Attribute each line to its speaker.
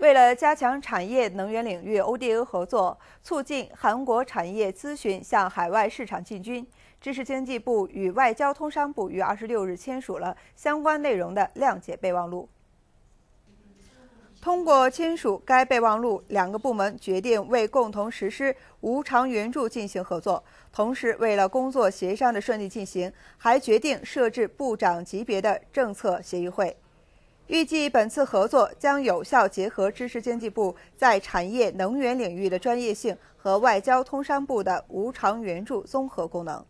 Speaker 1: 为了加强产业能源领域 ODA 合作，促进韩国产业咨询向海外市场进军，知识经济部与外交通商部于二十六日签署了相关内容的谅解备忘录。通过签署该备忘录，两个部门决定为共同实施无偿援助进行合作。同时，为了工作协商的顺利进行，还决定设置部长级别的政策协议会。预计本次合作将有效结合知识经济部在产业能源领域的专业性和外交通商部的无偿援助综合功能。